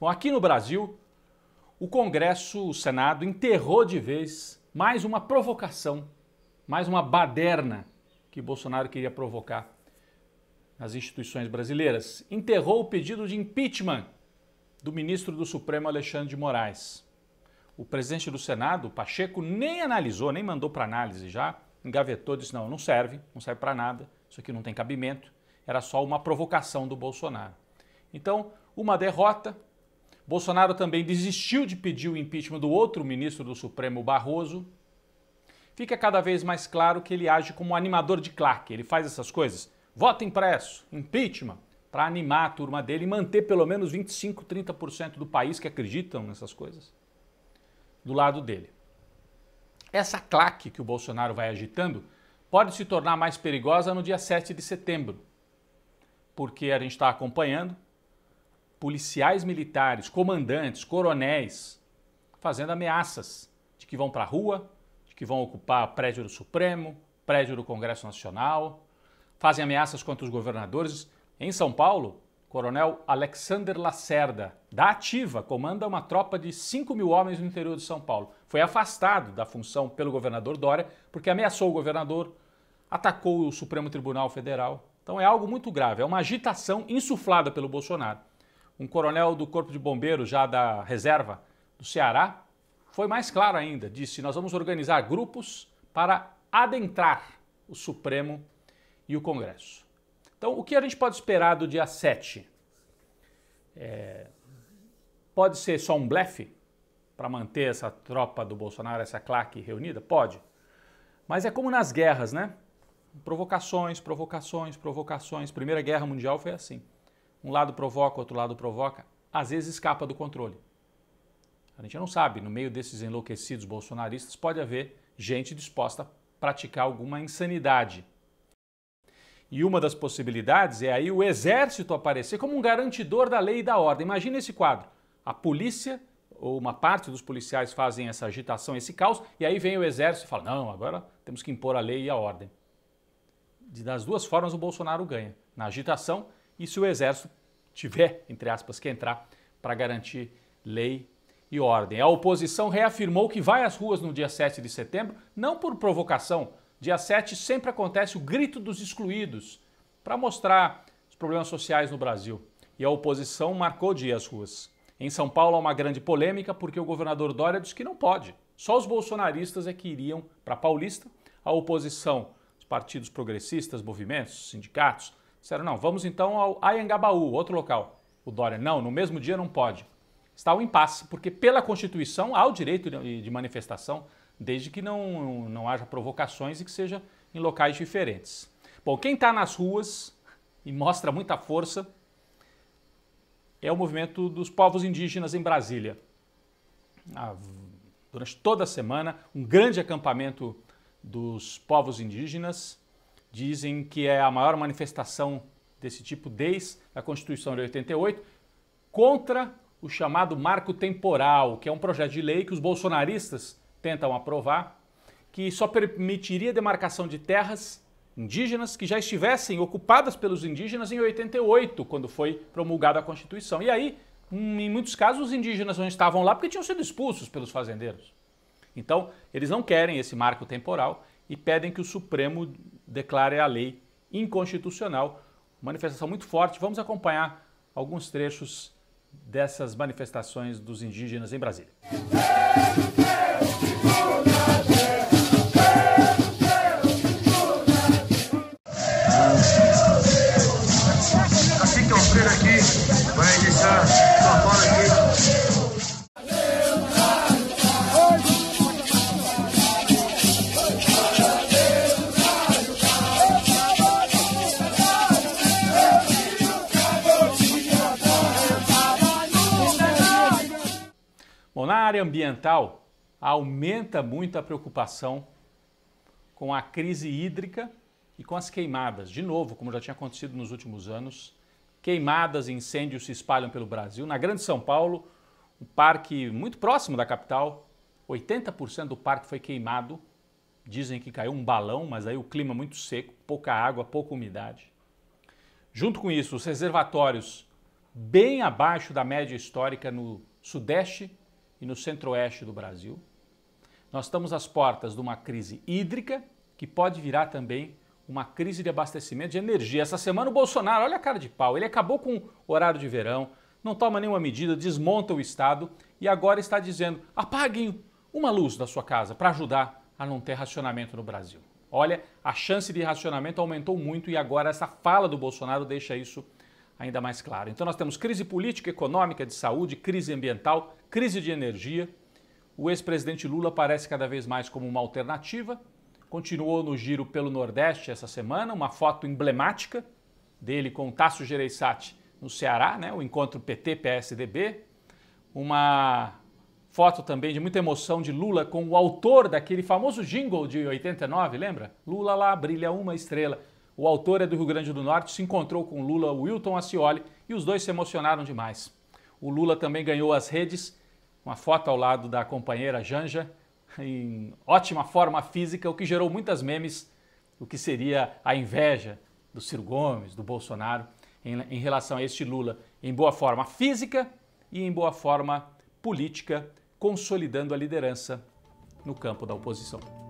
Bom, aqui no Brasil, o Congresso, o Senado, enterrou de vez mais uma provocação, mais uma baderna que Bolsonaro queria provocar nas instituições brasileiras. Enterrou o pedido de impeachment do ministro do Supremo Alexandre de Moraes. O presidente do Senado, Pacheco, nem analisou, nem mandou para análise já, engavetou, disse: não, não serve, não serve para nada, isso aqui não tem cabimento, era só uma provocação do Bolsonaro. Então, uma derrota. Bolsonaro também desistiu de pedir o impeachment do outro ministro do Supremo, Barroso. Fica cada vez mais claro que ele age como um animador de claque. Ele faz essas coisas. Voto impresso, impeachment, para animar a turma dele e manter pelo menos 25, 30% do país que acreditam nessas coisas do lado dele. Essa claque que o Bolsonaro vai agitando pode se tornar mais perigosa no dia 7 de setembro, porque a gente está acompanhando policiais militares, comandantes, coronéis, fazendo ameaças de que vão para a rua, de que vão ocupar prédio do Supremo, prédio do Congresso Nacional, fazem ameaças contra os governadores. Em São Paulo, coronel Alexander Lacerda, da Ativa, comanda uma tropa de 5 mil homens no interior de São Paulo. Foi afastado da função pelo governador Dória porque ameaçou o governador, atacou o Supremo Tribunal Federal. Então é algo muito grave, é uma agitação insuflada pelo Bolsonaro um coronel do Corpo de Bombeiros, já da reserva do Ceará, foi mais claro ainda. Disse: Nós vamos organizar grupos para adentrar o Supremo e o Congresso. Então, o que a gente pode esperar do dia 7? É... Pode ser só um blefe para manter essa tropa do Bolsonaro, essa claque reunida? Pode. Mas é como nas guerras, né? Provocações, provocações, provocações. Primeira Guerra Mundial foi assim um lado provoca, outro lado provoca, às vezes escapa do controle. A gente não sabe, no meio desses enlouquecidos bolsonaristas pode haver gente disposta a praticar alguma insanidade. E uma das possibilidades é aí o exército aparecer como um garantidor da lei e da ordem. Imagina esse quadro. A polícia ou uma parte dos policiais fazem essa agitação, esse caos, e aí vem o exército e fala: "Não, agora temos que impor a lei e a ordem". Das duas formas o Bolsonaro ganha, na agitação e se o Exército tiver, entre aspas, que entrar para garantir lei e ordem. A oposição reafirmou que vai às ruas no dia 7 de setembro, não por provocação. Dia 7 sempre acontece o grito dos excluídos para mostrar os problemas sociais no Brasil. E a oposição marcou dia às ruas. Em São Paulo há uma grande polêmica porque o governador Dória diz que não pode. Só os bolsonaristas é que iriam para Paulista. A oposição, os partidos progressistas, movimentos, sindicatos, Disseram, não, vamos então ao Ayangabaú, outro local. O Dória, não, no mesmo dia não pode. Está o um impasse, porque pela Constituição há o direito de manifestação, desde que não, não haja provocações e que seja em locais diferentes. Bom, quem está nas ruas e mostra muita força é o movimento dos povos indígenas em Brasília. Ah, durante toda a semana, um grande acampamento dos povos indígenas dizem que é a maior manifestação desse tipo desde a Constituição de 88, contra o chamado marco temporal, que é um projeto de lei que os bolsonaristas tentam aprovar, que só permitiria demarcação de terras indígenas que já estivessem ocupadas pelos indígenas em 88, quando foi promulgada a Constituição. E aí, hum, em muitos casos, os indígenas não estavam lá porque tinham sido expulsos pelos fazendeiros. Então, eles não querem esse marco temporal e pedem que o Supremo declare a lei inconstitucional. Manifestação muito forte. Vamos acompanhar alguns trechos dessas manifestações dos indígenas em Brasília. Bom, na área ambiental, aumenta muito a preocupação com a crise hídrica e com as queimadas. De novo, como já tinha acontecido nos últimos anos, queimadas e incêndios se espalham pelo Brasil. Na Grande São Paulo, um parque muito próximo da capital, 80% do parque foi queimado. Dizem que caiu um balão, mas aí o clima é muito seco, pouca água, pouca umidade. Junto com isso, os reservatórios bem abaixo da média histórica no sudeste e no centro-oeste do Brasil. Nós estamos às portas de uma crise hídrica que pode virar também uma crise de abastecimento de energia. Essa semana o Bolsonaro, olha a cara de pau, ele acabou com o horário de verão, não toma nenhuma medida, desmonta o Estado e agora está dizendo: apaguem uma luz da sua casa para ajudar a não ter racionamento no Brasil. Olha, a chance de racionamento aumentou muito e agora essa fala do Bolsonaro deixa isso ainda mais claro. Então nós temos crise política, econômica, de saúde, crise ambiental, crise de energia. O ex-presidente Lula aparece cada vez mais como uma alternativa. Continuou no giro pelo Nordeste essa semana, uma foto emblemática dele com o Tasso Gereissati no Ceará, né? o encontro PT-PSDB. Uma foto também de muita emoção de Lula com o autor daquele famoso jingle de 89, lembra? Lula lá brilha uma estrela. O autor é do Rio Grande do Norte, se encontrou com Lula Wilton Ascioli e os dois se emocionaram demais. O Lula também ganhou as redes, uma foto ao lado da companheira Janja, em ótima forma física, o que gerou muitas memes, o que seria a inveja do Ciro Gomes, do Bolsonaro, em, em relação a este Lula, em boa forma física e em boa forma política, consolidando a liderança no campo da oposição.